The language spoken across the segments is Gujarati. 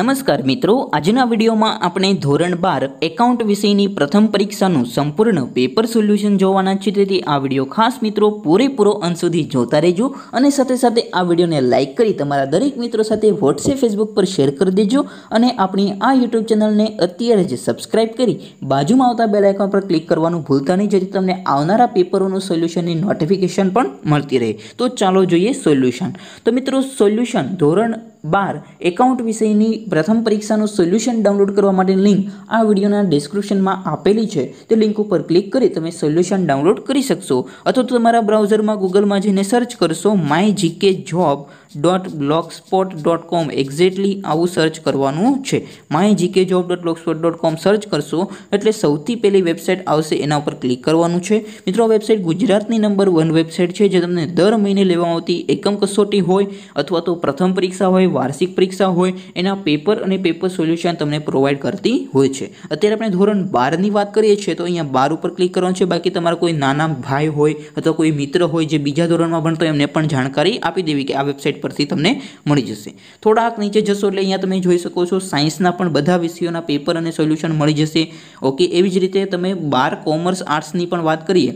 નમસ્કાર મિત્રો આજના વિડીયોમાં આપણે ધોરણ બાર એકાઉન્ટ વિષયની પ્રથમ પરીક્ષાનું સંપૂર્ણ પેપર સોલ્યુશન જોવાના છીએ તેથી આ વિડીયો ખાસ મિત્રો પૂરેપૂરો અંત સુધી જોતા રહેજો અને સાથે સાથે આ વિડીયોને લાઇક કરી તમારા દરેક મિત્રો સાથે વોટ્સએપ ફેસબુક પર શેર કરી દેજો અને આપણી આ યુટ્યુબ ચેનલને અત્યારે જ સબસ્ક્રાઇબ કરી બાજુમાં આવતા બેલ આઇકન પર ક્લિક કરવાનું ભૂલતા નહીં જેથી તમને આવનારા પેપરોનું સોલ્યુશનની નોટિફિકેશન પણ મળતી રહે તો ચાલો જોઈએ સોલ્યુશન તો મિત્રો સોલ્યુશન ધોરણ બાર એકાઉન્ટ વિષયની પ્રથમ પરીક્ષાનું સોલ્યુશન ડાઉનલોડ કરવા માટે લિંક આ વિડીયોના ડિસ્ક્રિપ્શનમાં આપેલી છે તે લિંક ઉપર ક્લિક કરી તમે સોલ્યુશન ડાઉનલોડ કરી શકશો અથવા તમારા બ્રાઉઝરમાં ગૂગલમાં જઈને સર્ચ કરશો my GK job dot blogspot dot com exactly આવું સર્ચ કરવાનું છે my GK job dot spot dot com search કરશો એટલે સૌથી પહેલી વેબસાઇટ આવશે એના ઉપર ક્લિક કરવાનું છે મિત્રો વેબસાઇટ ગુજરાતની નંબર વન વેબસાઇટ છે જે તમને દર મહિને લેવામાં આવતી એકમ કસોટી હોય અથવા તો પ્રથમ પરીક્ષા હોય વાર્ષિક પરીક્ષા હોય એના પેપર અને પેપર સોલ્યુશન તમને પ્રોવાઈડ કરતી હોય છે અત્યારે આપણે ધોરણ બારની વાત કરીએ છીએ તો અહીંયા બાર ઉપર ક્લિક કરવાનું છે બાકી તમારા કોઈ નાના ભાઈ હોય અથવા કોઈ મિત્ર હોય જે બીજા ધોરણમાં ભણતો એમને પણ જાણકારી આપી દેવી કે આ વેબસાઇટ પરથી તમને મળી જશે થોડાક નીચે જશો એટલે અહીંયા તમે જોઈ શકો છો સાયન્સના પણ બધા વિષયોના પેપર અને સોલ્યુશન મળી જશે ઓકે એવી જ રીતે તમે બાર કોમર્સ આર્ટ્સની પણ વાત કરીએ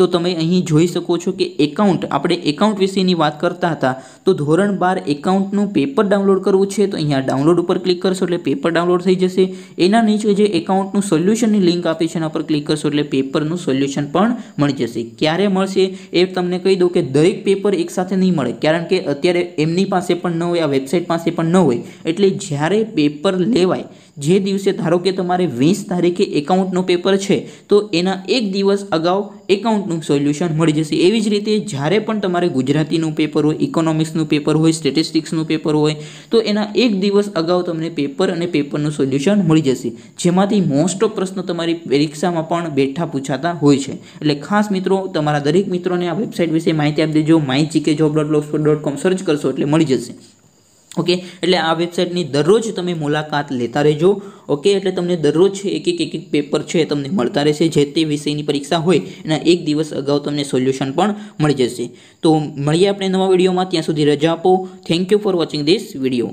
તો તમે અહીં જોઈ શકો છો કે એકાઉન્ટ આપણે એકાઉન્ટ વિશેની વાત કરતા હતા તો ધોરણ બાર એકાઉન્ટનું પેપર ડાઉનલોડ કરવું છે તો અહીંયા ડાઉનલોડ ઉપર ક્લિક કરશો એટલે પેપર ડાઉનલોડ થઈ જશે એના નીચે જે એકાઉન્ટનું સોલ્યુશનની લિંક આપી છે એના પર ક્લિક કરશો એટલે પેપરનું સોલ્યુશન પણ મળી જશે ક્યારે મળશે એ તમને કહી દઉં કે દરેક પેપર એકસાથે નહીં મળે કારણ કે અત્યારે એમની પાસે પણ ન હોય આ વેબસાઇટ પાસે પણ ન હોય એટલે જ્યારે પેપર લેવાય જે દિવસે ધારો કે તમારે વીસ તારીખે એકાઉન્ટનું પેપર છે તો એના એક દિવસ અગાઉ એકાઉન્ટ અમુકનું સોલ્યુશન મળી જશે એવી જ રીતે જ્યારે પણ તમારે ગુજરાતીનું પેપર હોય ઇકોનોમિક્સનું પેપર હોય સ્ટેટિસ્ટિક્સનું પેપર હોય તો એના એક દિવસ અગાઉ તમને પેપર અને પેપરનું સોલ્યુશન મળી જશે જેમાંથી મોસ્ટ ઓફ પ્રશ્નો તમારી પરીક્ષામાં પણ બેઠા પૂછાતા હોય છે એટલે ખાસ મિત્રો તમારા દરેક મિત્રોને આ વેબસાઇટ વિશે માહિતી આપી દેજો માય જીકે જોબ ડોટ લોક્સફોર ડોટ કોમ સર્ચ કરશો એટલે મળી જશે ઓકે એટલે આ વેબસાઇટની દરરોજ તમે મુલાકાત લેતા રહેજો ઓકે એટલે તમને દરરોજ એક એક એક એક પેપર છે તમને મળતા રહેશે જે તે વિષયની પરીક્ષા હોય એના એક દિવસ અગાઉ તમને સોલ્યુશન પણ મળી જશે તો મળીએ આપણે નવા વિડીયોમાં ત્યાં સુધી રજા આપો thank you for watching this video